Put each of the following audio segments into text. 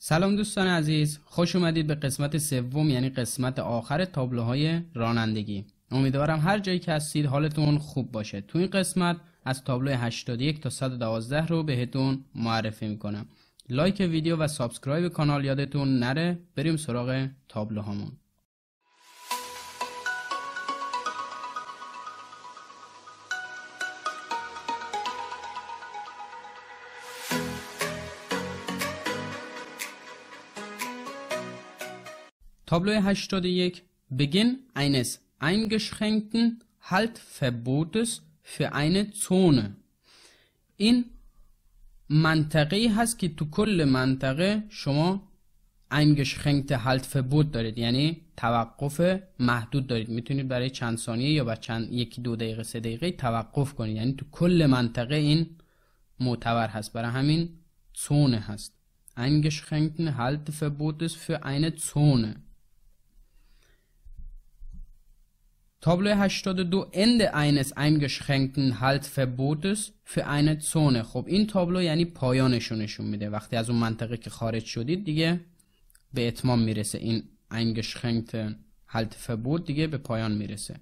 سلام دوستان عزیز خوش اومدید به قسمت سوم یعنی قسمت آخر تابلوهای رانندگی امیدوارم هر جایی که هستید حالتون خوب باشه تو این قسمت از تابلو 81 تا 112 رو بهتون معرفی میکنم لایک ویدیو و سابسکرایب کانال یادتون نره بریم سراغ تابلوهامون تابلو 81 Beginn eines eingeschränkten Haltverbotes für eine زونه این منطقه هست که تو کل منطقه شما eingeschränkte haltverbot دارید یعنی توقف محدود دارید میتونید برای چند ثانیه یا چند یکی دو دقیقه سه دقیقه توقف کنید یعنی تو کل منطقه این معتبر هست برای همین زونه هست eingeschränkten فبوتس für eine Zone تابلو 82 اینس eines eingeschränkten Haltverbotes für اینه زونه خب این تابلو یعنی پایانشونشون میده وقتی از اون منطقه که خارج شدید دیگه به اتمام میرسه این eingeschränkte Haltverbot دیگه به پایان میرسه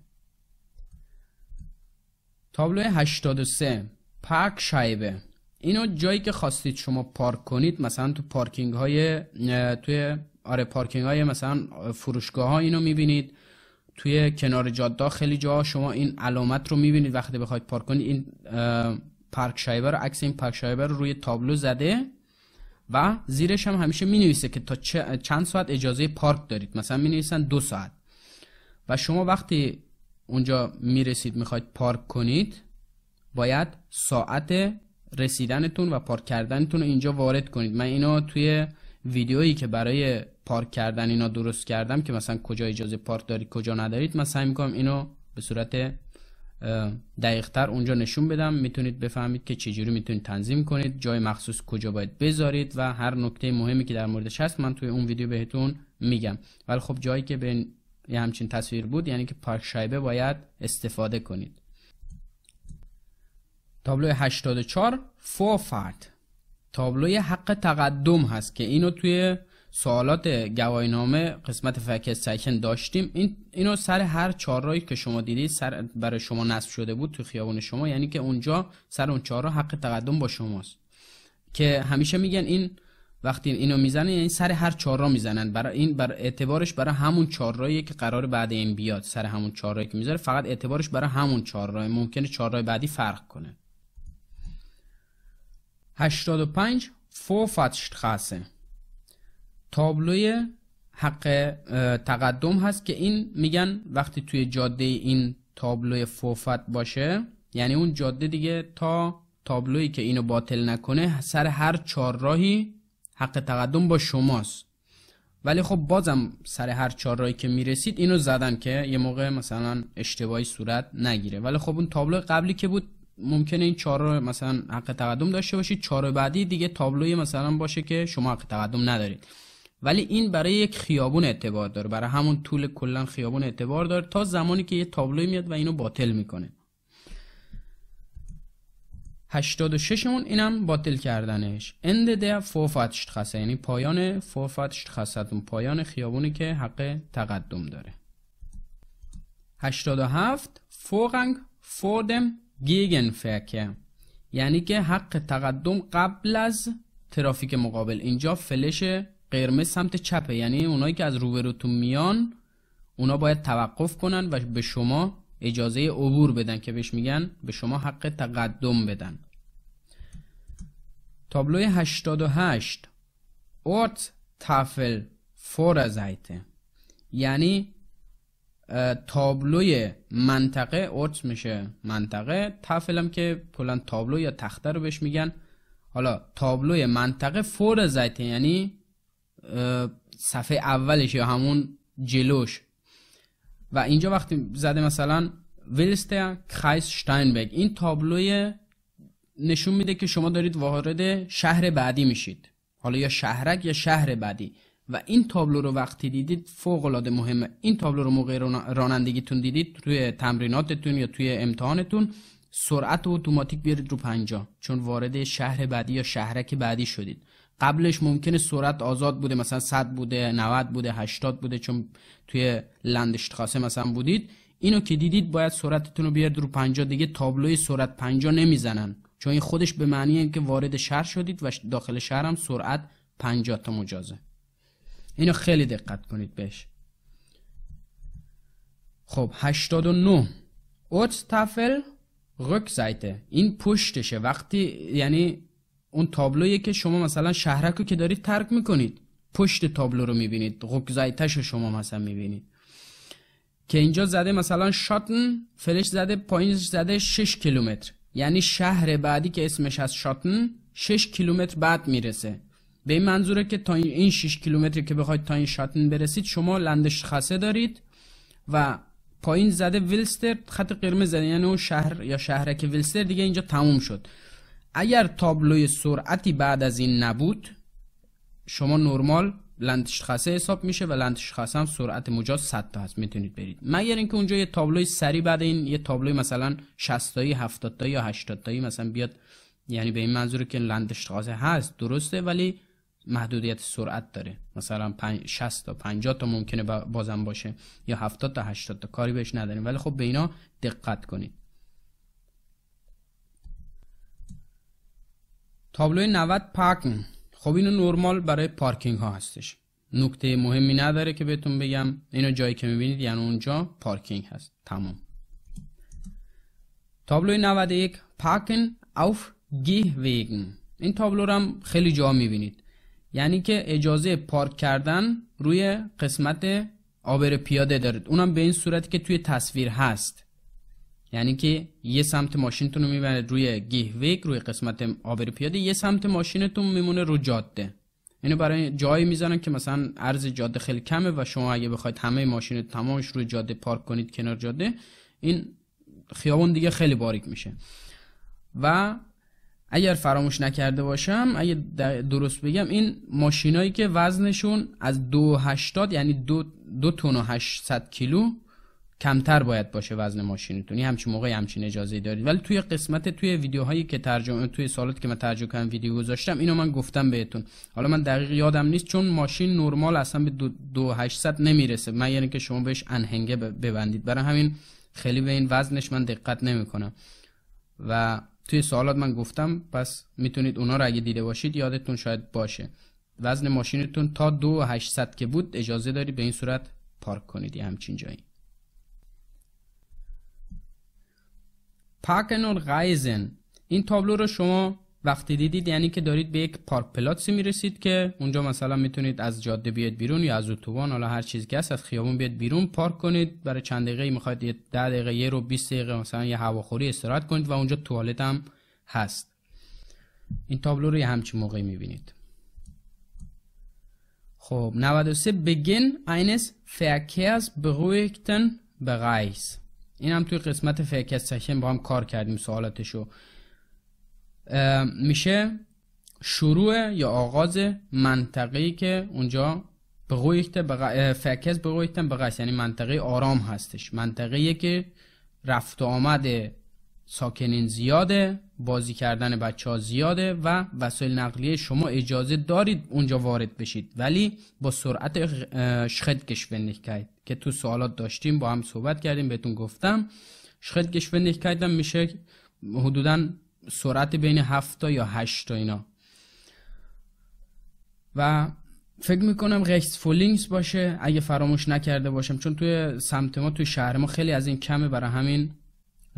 تابلو 83 پارک شایبه اینو جایی که خواستید شما پارک کنید مثلا تو پارکینگ های توی آره پارکینگ های مثلا فروشگاه ها اینو میبینید توی کنار جاده خیلی جا شما این علامت رو میبینید وقتی بخواید پارک کنید این پارک شایبر عکس این پارک شایبر رو روی تابلو زده و زیرش هم همیشه مینویسه که تا چند ساعت اجازه پارک دارید مثلا مینویسن دو ساعت و شما وقتی اونجا می رسید میخواید پارک کنید باید ساعت رسیدنتون و پارک کردنتون رو اینجا وارد کنید من اینو توی ویدیویی که برای پارک کردن اینا درست کردم که مثلا کجا اجازه پارک دارید کجا ندارید من سعی میکنم اینو به صورت دقیقتر اونجا نشون بدم میتونید بفهمید که چجوری میتونید تنظیم کنید جای مخصوص کجا باید بذارید و هر نکته مهمی که در موردش هست من توی اون ویدیو بهتون میگم ولی خب جایی که به یه همچین تصویر بود یعنی که پارک شایبه باید استفاده کنید تابلو 84 فوفرد تابلوی حق تقدم هست که اینو توی سوالات گواهینامه قسمت فکر سکن داشتیم این اینو سر هر چهارراهی که شما دیدید سر برای شما نصب شده بود تو خیابون شما یعنی که اونجا سر اون چهارراه حق تقدم با شماست که همیشه میگن این وقتی اینو میزنه یعنی سر هر چهارراه میزنن برای این بر اعتبارش برای همون چهارراهی که قرار بعد این بیاد سر همون رایی که میذاره فقط اعتبارش برای همون چهارراه ممکنه چهارراه بعدی فرق کنه 85 خاصه تابلوی حق تقدم هست که این میگن وقتی توی جاده این تابلوی فوفت باشه یعنی اون جاده دیگه تا تابلویی که اینو باطل نکنه سر هر چهار راهی حق تقدم با شماست ولی خب بازم سر هر چهار راهی که میرسید اینو زدن که یه موقع مثلا اشتباهی صورت نگیره ولی خب اون تابلو قبلی که بود ممکنه این چهار مثلا حق تقدم داشته باشید چهار بعدی دیگه تابلوی مثلا باشه که شما حق تقدم ندارید ولی این برای یک خیابون اعتبار داره برای همون طول کلا خیابون اعتبار داره تا زمانی که یه تابلوی میاد و اینو باطل میکنه 86 مون اینم باطل کردنش اند در خسه یعنی پایان فوفاتشتخصتون پایان خیابونی که حق تقدم داره 87 فورنگ فودم گیگن فرکه یعنی که حق تقدم قبل از ترافیک مقابل اینجا فلش قرمز سمت چپه یعنی اونایی که از روبروتون میان اونا باید توقف کنن و به شما اجازه عبور بدن که بهش میگن به شما حق تقدم بدن تابلوی 88 اوت تافل فور زیته یعنی تابلوی منطقه اوت میشه منطقه تافل هم که کلا تابلو یا تخته رو بهش میگن حالا تابلوی منطقه فور زیته یعنی صفحه اولش یا همون جلوش و اینجا وقتی زده مثلا ویلستر کرایس شتاینبگ این تابلوی نشون میده که شما دارید وارد شهر بعدی میشید حالا یا شهرک یا شهر بعدی و این تابلو رو وقتی دیدید فوق العاده مهمه این تابلو رو موقع رانندگیتون دیدید توی تمریناتتون یا توی امتحانتون سرعت اتوماتیک بیارید رو 50 چون وارد شهر بعدی یا شهرک بعدی شدید قبلش ممکنه سرعت آزاد بوده مثلا 100 بوده 90 بوده 80 بوده چون توی لندش خاصه مثلا بودید اینو که دیدید باید سرعتتون رو بیارید رو 50 دیگه تابلوی سرعت 50 نمیزنن چون این خودش به معنی اینه که وارد شهر شدید و داخل شهر هم سرعت 50 تا مجازه اینو خیلی دقت کنید بهش خب 89 اوت تافل رکسایته این پشتشه وقتی یعنی اون تابلویه که شما مثلا شهرکو که دارید ترک میکنید پشت تابلو رو میبینید غکزایتش رو شما مثلا میبینید که اینجا زده مثلا شاتن فلش زده پایینش زده 6 کیلومتر یعنی شهر بعدی که اسمش از شاتن 6 کیلومتر بعد میرسه به این منظوره که تا این 6 کیلومتری که بخواید تا این شاتن برسید شما لندش خاصه دارید و پایین زده ویلستر خط قرمز زده یعنی اون شهر یا شهرک ویلستر دیگه اینجا تموم شد اگر تابلوی سرعتی بعد از این نبود شما نرمال لندشخصه حساب میشه و لندشخصه هم سرعت مجاز 100 تا هست میتونید برید مگر اینکه اونجا یه تابلوی سری بعد این یه تابلوی مثلا 60 تایی 70 تایی یا 80 تایی مثلا بیاد یعنی به این منظور که لندشخصه هست درسته ولی محدودیت سرعت داره مثلا 60 تا 50 تا ممکنه بازم باشه یا 70 تا 80 تا کاری بهش نداریم ولی خب به اینا دقت کنید تابلو 90 پارکن، خب اینو نرمال برای پارکینگ ها هستش نکته مهمی نداره که بهتون بگم اینو جایی که میبینید یعنی اونجا پارکینگ هست تمام تابلو 91 پارکن گیه ویگن این تابلو رو هم خیلی جا میبینید یعنی که اجازه پارک کردن روی قسمت آبر پیاده دارید اونم به این صورتی که توی تصویر هست یعنی که یه سمت ماشینتون رو میبره روی گیهویک روی قسمت آبر پیاده یه سمت ماشینتون میمونه رو جاده اینو برای جایی میزنن که مثلا عرض جاده خیلی کمه و شما اگه بخواید همه ماشین تمامش روی جاده پارک کنید کنار جاده این خیابون دیگه خیلی باریک میشه و اگر فراموش نکرده باشم اگه درست بگم این ماشینایی که وزنشون از دو هشتاد یعنی دو, دو تن و 800 کیلو کمتر باید باشه وزن ماشینتون همچین موقعی همچین اجازه دارید ولی توی قسمت توی ویدیوهایی که ترجمه توی سالات که من ترجمه کردم ویدیو گذاشتم اینو من گفتم بهتون حالا من دقیق یادم نیست چون ماشین نرمال اصلا به 2800 نمیرسه من یعنی که شما بهش انهنگه ببندید برای همین خیلی به این وزنش من دقت نمیکنم و توی سوالات من گفتم پس میتونید اونا رو اگه دیده باشید یادتون شاید باشه وزن ماشینتون تا 2800 که بود اجازه دارید به این صورت پارک کنید یه همچین جایی پاکن و رایزن این تابلو رو شما وقتی دیدید یعنی که دارید به یک پارک پلاتسی میرسید که اونجا مثلا میتونید از جاده بیاد بیرون یا از اتوبان حالا هر چیز که هست از خیابون بیاد بیرون پارک کنید برای چند دقیقه میخواید ده دقیقه یه رو 20 دقیقه مثلا یه هواخوری استراحت کنید و اونجا توالت هم هست این تابلو رو یه همچین موقعی میبینید خب 93 بگن eines به این هم توی قسمت فیکس سشن با هم کار کردیم سوالاتشو میشه شروع یا آغاز منطقه‌ای که اونجا به بغ... فکس یعنی منطقه آرام هستش منطقه‌ای که رفت و آمد ساکنین زیاده بازی کردن بچه ها زیاده و وسایل نقلیه شما اجازه دارید اونجا وارد بشید ولی با سرعت شخد کرد که تو سوالات داشتیم با هم صحبت کردیم بهتون گفتم شخد کشفندگkeit هم میشه حدودا سرعت بین هفتا یا 8 تا اینا و فکر میکنم رکس فولینگز باشه اگه فراموش نکرده باشم چون توی سمت ما توی شهر ما خیلی از این کمه برای همین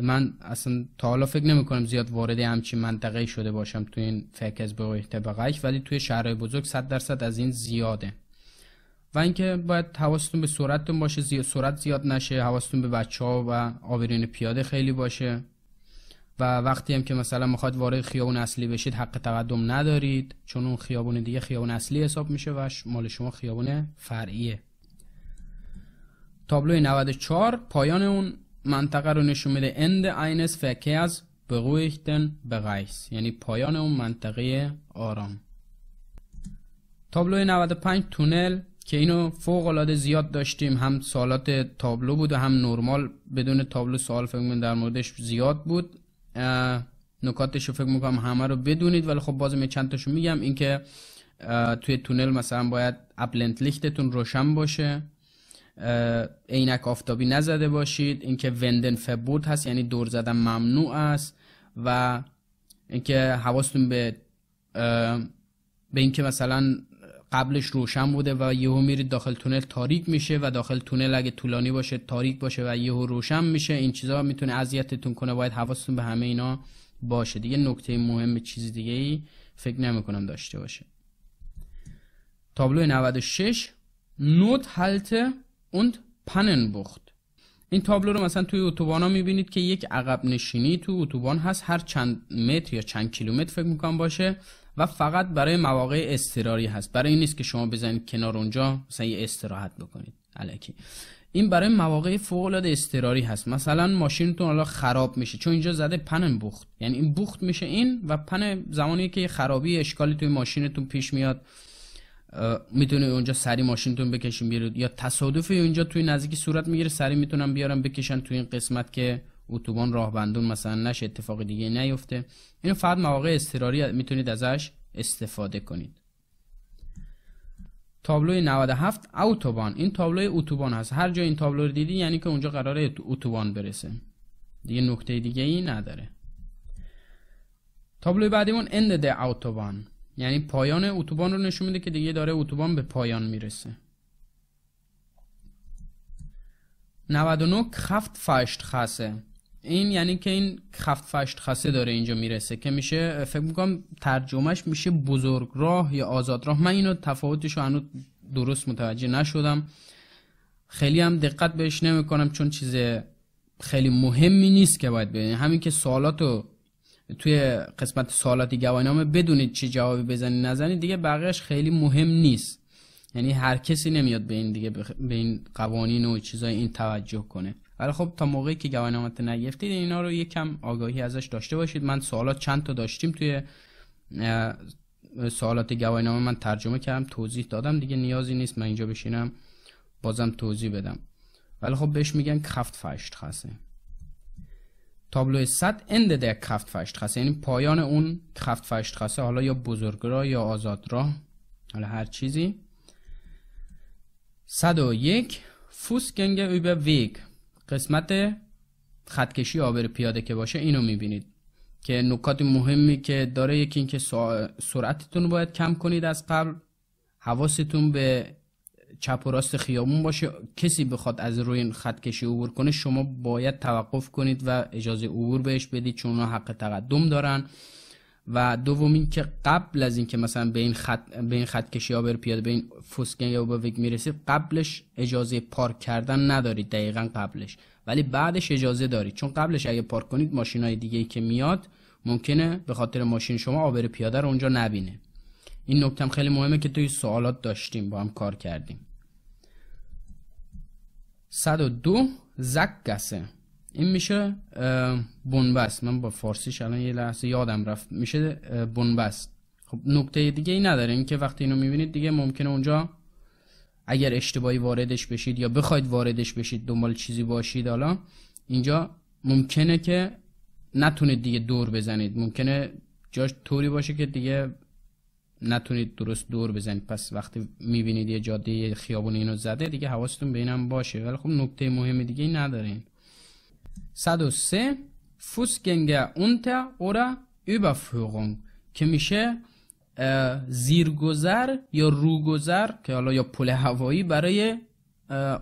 من اصلا تا حالا فکر نمی کنم زیاد وارد همچین منطقه شده باشم تو این فکر از به ولی توی شهرهای بزرگ صد درصد از این زیاده و اینکه باید حواستون به سرعتتون باشه زیاد سرعت زیاد نشه حواستون به بچه ها و آبرین پیاده خیلی باشه و وقتی هم که مثلا میخواد وارد خیابون اصلی بشید حق تقدم ندارید چون اون خیابون دیگه خیابون اصلی حساب میشه و مال شما خیابون فرعیه تابلو 94 پایان اون منطقه رو نشون میده اند فکه از به بغیس یعنی پایان اون منطقه آرام تابلو 95 تونل که اینو فوق العاده زیاد داشتیم هم سالات تابلو بود و هم نرمال بدون تابلو سوال فکر در موردش زیاد بود نکاتش رو فکر میکنم همه رو بدونید ولی خب بازم چند تاشو میگم اینکه توی تونل مثلا باید اپلنت لیختتون روشن باشه عینک آفتابی نزده باشید اینکه وندن فبوت هست یعنی دور زدن ممنوع است و اینکه حواستون به به اینکه مثلا قبلش روشن بوده و یهو میرید داخل تونل تاریک میشه و داخل تونل اگه طولانی باشه تاریک باشه و یهو روشن میشه این چیزا میتونه اذیتتون کنه باید حواستون به همه اینا باشه دیگه نکته مهم چیز دیگه ای فکر نمیکنم داشته باشه تابلو 96 نوت هلته، und Pannenbucht این تابلو رو مثلا توی اتوبان ها میبینید که یک عقب نشینی تو اتوبان هست هر چند متر یا چند کیلومتر فکر میکنم باشه و فقط برای مواقع استراری هست برای این نیست که شما بزنید کنار اونجا مثلا یه استراحت بکنید علکی این برای مواقع فوق العاده استراری هست مثلا ماشینتون حالا خراب میشه چون اینجا زده پن بخت یعنی این بخت میشه این و پن زمانی که خرابی اشکالی توی ماشینتون پیش میاد میتونی اونجا سری ماشینتون بکشین بیرون یا تصادفی اونجا توی نزدیکی صورت میگیره سری میتونم بیارم بکشن توی این قسمت که اتوبان بندون مثلا نشه اتفاق دیگه نیفته اینو فقط مواقع اضطراری میتونید ازش استفاده کنید تابلوی 97 اوتوبان این تابلوی اتوبان هست هر جا این تابلو رو دیدی یعنی که اونجا قراره اتوبان برسه دیگه نکته دیگه ای نداره تابلوی بعدیمون اند ده اتوبان یعنی پایان اتوبان رو نشون میده که دیگه داره اتوبان به پایان میرسه 99 خفت فشت خسه این یعنی که این خفت فشت خسه داره اینجا میرسه که میشه فکر میکنم ترجمهش میشه بزرگ راه یا آزاد راه من اینو تفاوتش رو درست متوجه نشدم خیلی هم دقت بهش نمیکنم چون چیز خیلی مهمی نیست که باید ببینید همین که رو توی قسمت سوالاتی دیگه بدونید چه جوابی بزنید نزنید دیگه بقیهش خیلی مهم نیست یعنی هر کسی نمیاد به این دیگه به این قوانین و چیزای این توجه کنه ولی خب تا موقعی که گواهینامت نگرفتید اینا رو یکم آگاهی ازش داشته باشید من سوالات چند تا داشتیم توی سوالات گواهینامه من ترجمه کردم توضیح دادم دیگه نیازی نیست من اینجا بشینم بازم توضیح بدم ولی خب بهش میگن کفت فشت خاصه تابلو 100 اند در فشتخصه یعنی پایان اون کفتفرشترسه حالا یا بزرگراه یا آزادراه حالا هر چیزی 101 فوسگنگ über ویگ قسمت خطکشی آبر پیاده که باشه اینو میبینید که نکات مهمی که داره یکی اینکه سرعتتون باید کم کنید از قبل حواستون به چپ و راست خیابون باشه کسی بخواد از روی این خط کشی عبور کنه شما باید توقف کنید و اجازه عبور بهش بدید چون اونا حق تقدم دارن و دومین که قبل از اینکه مثلا به این خط به این خط کشی ها پیاده به این فوسکن یا به میرسید قبلش اجازه پارک کردن ندارید دقیقا قبلش ولی بعدش اجازه دارید چون قبلش اگه پارک کنید ماشین های دیگه ای که میاد ممکنه به خاطر ماشین شما آبر پیاده رو اونجا نبینه این نکتم خیلی مهمه که توی سوالات داشتیم با هم کار کردیم 102 زکسه این میشه بنبست من با فارسیش الان یه لحظه یادم رفت میشه بنبست خب نکته دیگه ای نداره این که وقتی اینو میبینید دیگه ممکنه اونجا اگر اشتباهی واردش بشید یا بخواید واردش بشید دنبال چیزی باشید حالا اینجا ممکنه که نتونید دیگه دور بزنید ممکنه جاش طوری باشه که دیگه نتونید درست دور بزنید پس وقتی میبینید یه جاده خیابون اینو زده دیگه حواستون به اینم باشه ولی خب نکته مهم دیگه ای ندارین 103 فوسگنگه اونتر اورا überführung که میشه زیرگذر یا روگذر که حالا یا پل هوایی برای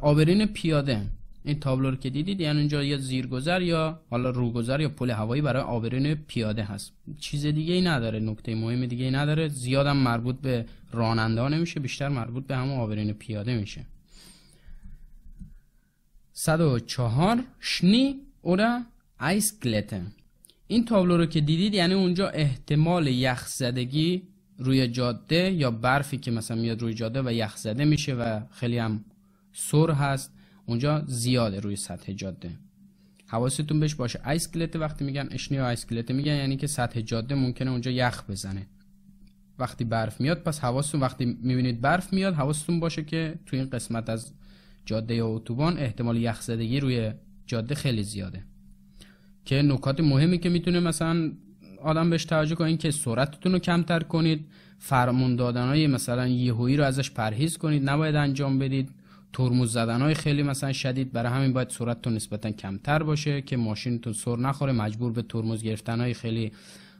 آبرین پیاده این تابلو رو که دیدید یعنی اونجا یا زیرگذر یا حالا روگذر یا پل هوایی برای آبرین پیاده هست چیز دیگه ای نداره نکته مهم دیگه ای نداره زیادم مربوط به راننده ها نمیشه بیشتر مربوط به همون آبرین پیاده میشه 104 شنی ایس ایسکلته این تابلو رو که دیدید یعنی اونجا احتمال یخ زدگی روی جاده یا برفی که مثلا میاد روی جاده و یخ زده میشه و خیلی هم سر هست اونجا زیاده روی سطح جاده حواستون بهش باشه آیسکلت وقتی میگن اشنی آیسکلت میگن یعنی که سطح جاده ممکنه اونجا یخ بزنه وقتی برف میاد پس حواستون وقتی میبینید برف میاد حواستون باشه که تو این قسمت از جاده یا اتوبان احتمال یخ زدگی روی جاده خیلی زیاده که نکات مهمی که میتونه مثلا آدم بهش توجه این که سرعتتون رو کمتر کنید فرمون دادن های مثلا یهویی رو ازش پرهیز کنید نباید انجام بدید ترمز زدن های خیلی مثلا شدید برای همین باید سرعتتون نسبتا کمتر باشه که ماشینتون سر نخوره مجبور به ترمز گرفتن های خیلی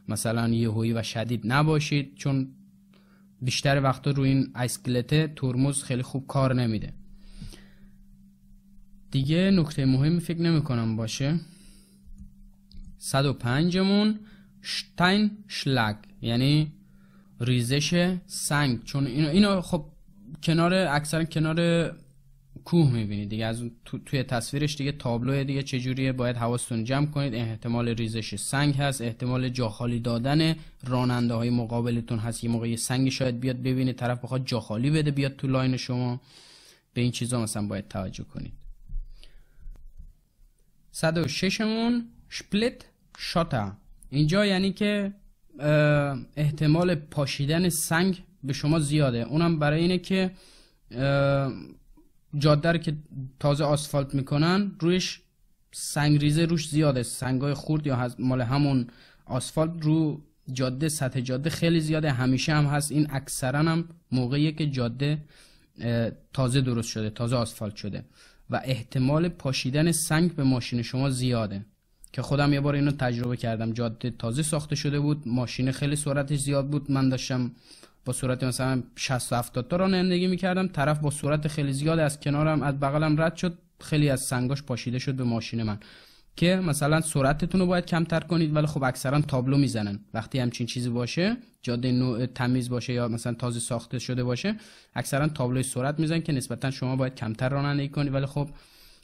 مثلا یهویی و شدید نباشید چون بیشتر وقت روی این اسکلته ترمز خیلی خوب کار نمیده دیگه نکته مهمی فکر نمی کنم باشه 105 مون شتاین شلگ یعنی ریزش سنگ چون اینو, اینو خب کنار اکثرا کنار کوه میبینید دیگه از تو، توی تصویرش دیگه تابلو دیگه چجوریه باید حواستون جمع کنید احتمال ریزش سنگ هست احتمال جاخالی دادن راننده های مقابلتون هست یه موقع سنگی شاید بیاد ببینید طرف بخواد جاخالی بده بیاد تو لاین شما به این چیزا مثلا باید توجه کنید 106 مون شپلت شاتا اینجا یعنی که احتمال پاشیدن سنگ به شما زیاده اونم برای اینه که جاده رو که تازه آسفالت میکنن رویش سنگریزه روش زیاده سنگای خورد یا مال همون آسفالت رو جاده سطح جاده خیلی زیاده همیشه هم هست این اکثرا هم موقعیه که جاده تازه درست شده تازه آسفالت شده و احتمال پاشیدن سنگ به ماشین شما زیاده که خودم یه بار اینو تجربه کردم جاده تازه ساخته شده بود ماشین خیلی سرعتش زیاد بود من داشتم با صورت مثلا 60 70 تا رانندگی میکردم طرف با صورت خیلی زیاد از کنارم از بغلم رد شد خیلی از سنگاش پاشیده شد به ماشین من که مثلا سرعتتون رو باید کمتر کنید ولی خب اکثرا تابلو میزنن وقتی همچین چیزی باشه جاده نوع تمیز باشه یا مثلا تازه ساخته شده باشه اکثرا تابلوی سرعت میزنن که نسبتا شما باید کمتر رانندگی کنید ولی خب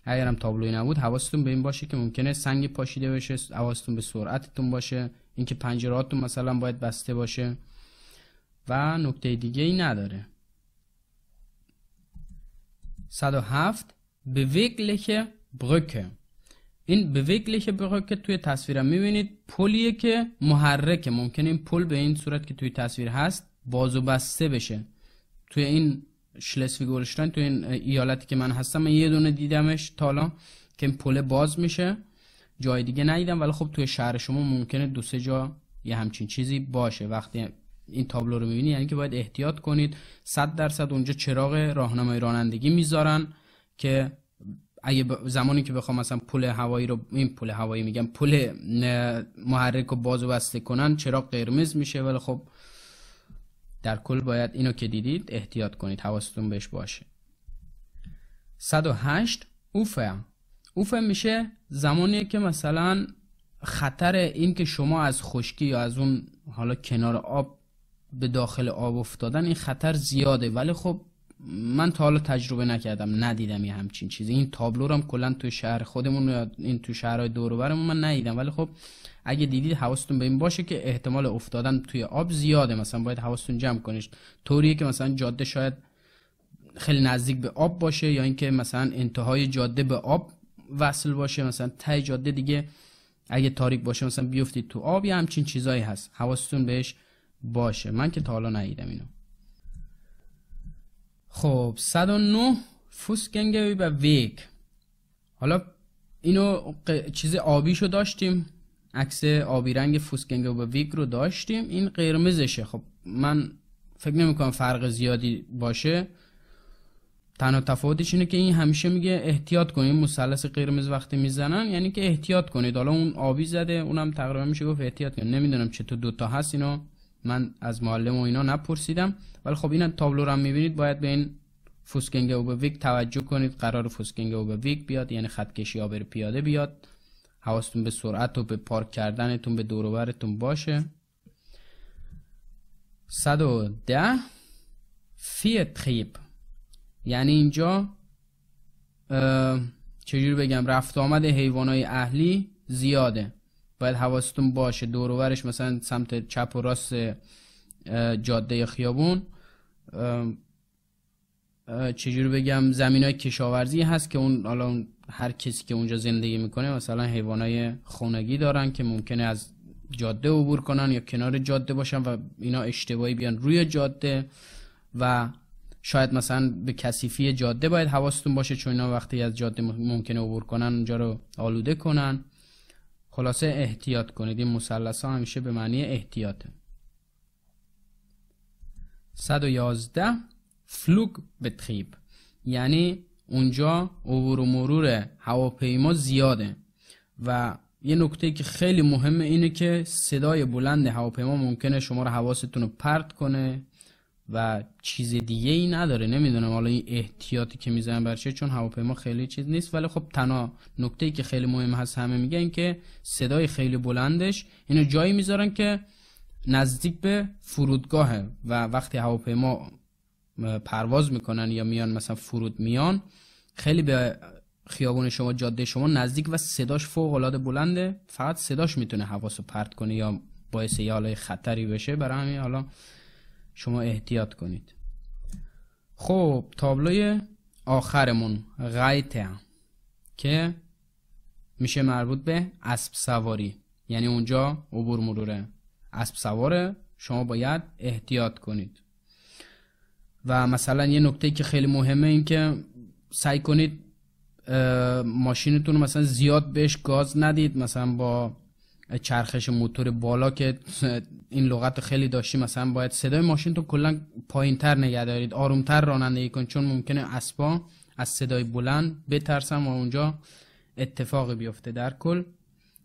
اگر هم تابلوی نبود حواستون به این باشه که ممکنه سنگ پاشیده بشه حواستون به سرعتتون باشه اینکه پنجرهاتون مثلا باید بسته باشه و نکته دیگه ای نداره 107 bewegliche Brücke این bewegliche Brücke توی تصویر میبینید پلیه که محرکه ممکن این پل به این صورت که توی تصویر هست باز و بسته بشه توی این شلسفی گولشتاین توی این ایالتی که من هستم من یه دونه دیدمش تالا که این پل باز میشه جای دیگه ندیدم ولی خب توی شهر شما ممکنه دو سه جا یه همچین چیزی باشه وقتی این تابلو رو ببینید یعنی که باید احتیاط کنید 100 درصد اونجا چراغ راهنمای رانندگی میذارن که اگه زمانی که بخوام مثلا پول هوایی رو این پول هوایی میگم پول محرک رو باز و بسته کنن چراغ قرمز میشه ولی خب در کل باید اینو که دیدید احتیاط کنید حواستون بهش باشه 108 اوفا. اوفا میشه زمانی که مثلا خطر این که شما از خشکی یا از اون حالا کنار آب به داخل آب افتادن این خطر زیاده ولی خب من تا حالا تجربه نکردم ندیدم یه همچین چیزی این تابلو رو هم کلا تو شهر خودمون این تو شهرهای دوروبرمون من ندیدم ولی خب اگه دیدید حواستون به این باشه که احتمال افتادن توی آب زیاده مثلا باید حواستون جمع کنید طوریه که مثلا جاده شاید خیلی نزدیک به آب باشه یا اینکه مثلا انتهای جاده به آب وصل باشه مثلا ته جاده دیگه اگه تاریک باشه مثلا بیفتید تو آب یا همچین چیزایی هست حواستون بهش باشه من که تا حالا ندیدم اینو خب 109 گنگوی و ویک حالا اینو ق... چیز آبیشو داشتیم عکس آبی رنگ فوس گنگوی و ویک رو داشتیم این قرمزشه خب من فکر نمیکنم فرق زیادی باشه تنها تفاوتش اینه که این همیشه میگه احتیاط کنید مثلث قرمز وقتی میزنن یعنی که احتیاط کنید حالا اون آبی زده اونم تقریبا میشه گفت احتیاط کنید نمیدونم چطور دوتا هست اینو من از معلم و اینا نپرسیدم ولی خب این تابلو رو میبینید باید به این فوسکنگ ویک توجه کنید قرار فوسکنگ ویک بیاد یعنی خط کشی یا پیاده بیاد حواستون به سرعت و به پارک کردنتون به دوروبرتون باشه ده فیت خیب یعنی اینجا چجوری بگم رفت آمد های اهلی زیاده باید حواستون باشه دورورش مثلا سمت چپ و راست جاده خیابون چجوری بگم زمین های کشاورزی هست که اون حالا هر کسی که اونجا زندگی میکنه مثلا حیوان های خونگی دارن که ممکنه از جاده عبور کنن یا کنار جاده باشن و اینا اشتباهی بیان روی جاده و شاید مثلا به کثیفی جاده باید حواستون باشه چون اینا وقتی از جاده ممکنه عبور کنن اونجا رو آلوده کنن خلاصه احتیاط کنید این مسلس ها همیشه به معنی احتیاطه 111 فلوگ بتریب یعنی اونجا عبور و مرور هواپیما زیاده و یه نکته که خیلی مهمه اینه که صدای بلند هواپیما ممکنه شما رو حواستون رو پرت کنه و چیز دیگه ای نداره نمیدونم حالا این احتیاطی که میزنن برشه چون هواپیما خیلی چیز نیست ولی خب تنها نکته ای که خیلی مهم هست همه میگن که صدای خیلی بلندش اینو جایی میذارن که نزدیک به فرودگاهه و وقتی هواپیما پرواز میکنن یا میان مثلا فرود میان خیلی به خیابون شما جاده شما نزدیک و صداش فوق العاده بلنده فقط صداش میتونه حواسو پرت کنه یا باعث یه خطری بشه برای همین حالا شما احتیاط کنید خب تابلوی آخرمون غیته که میشه مربوط به اسب سواری یعنی اونجا عبور مروره اسب سواره شما باید احتیاط کنید و مثلا یه نکته که خیلی مهمه این که سعی کنید ماشینتون مثلا زیاد بهش گاز ندید مثلا با چرخش موتور بالا که این لغت خیلی داشتیم مثلا باید صدای ماشین تو کلا پایین تر نگه دارید راننده رانندگی کن چون ممکنه اسبا از صدای بلند بترسم و اونجا اتفاق بیفته در کل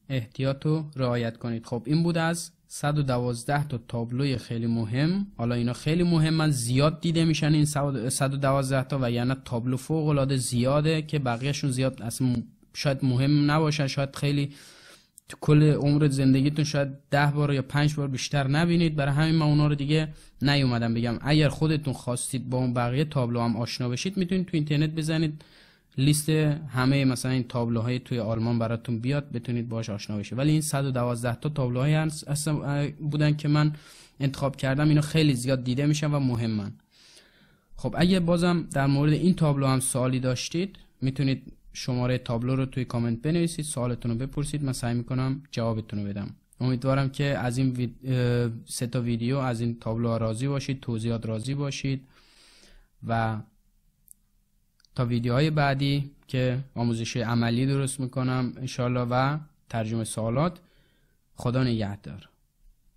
احتیاط رو رعایت کنید خب این بود از 112 تا تابلوی خیلی مهم حالا اینا خیلی مهم من زیاد دیده میشن این 112 تا و یعنی تابلو فوق العاده زیاده که بقیهشون زیاد اصلا شاید مهم نباشن شاید خیلی تو کل عمر زندگیتون شاید ده بار یا پنج بار بیشتر نبینید برای همین من اونا رو دیگه نیومدم بگم اگر خودتون خواستید با اون بقیه تابلو هم آشنا بشید میتونید تو اینترنت بزنید لیست همه مثلا این تابلوهای توی آلمان براتون بیاد بتونید باش آشنا بشید ولی این 112 تا تابلوهای اصلا بودن که من انتخاب کردم اینا خیلی زیاد دیده میشن و مهمن خب اگه بازم در مورد این تابلو هم سوالی داشتید میتونید شماره تابلو رو توی کامنت بنویسید سوالتون رو بپرسید من سعی میکنم جوابتون رو بدم امیدوارم که از این سه تا ویدیو از این تابلو راضی باشید توضیحات راضی باشید و تا ویدیوهای بعدی که آموزش عملی درست میکنم انشالله و ترجمه سوالات خدا نگهدار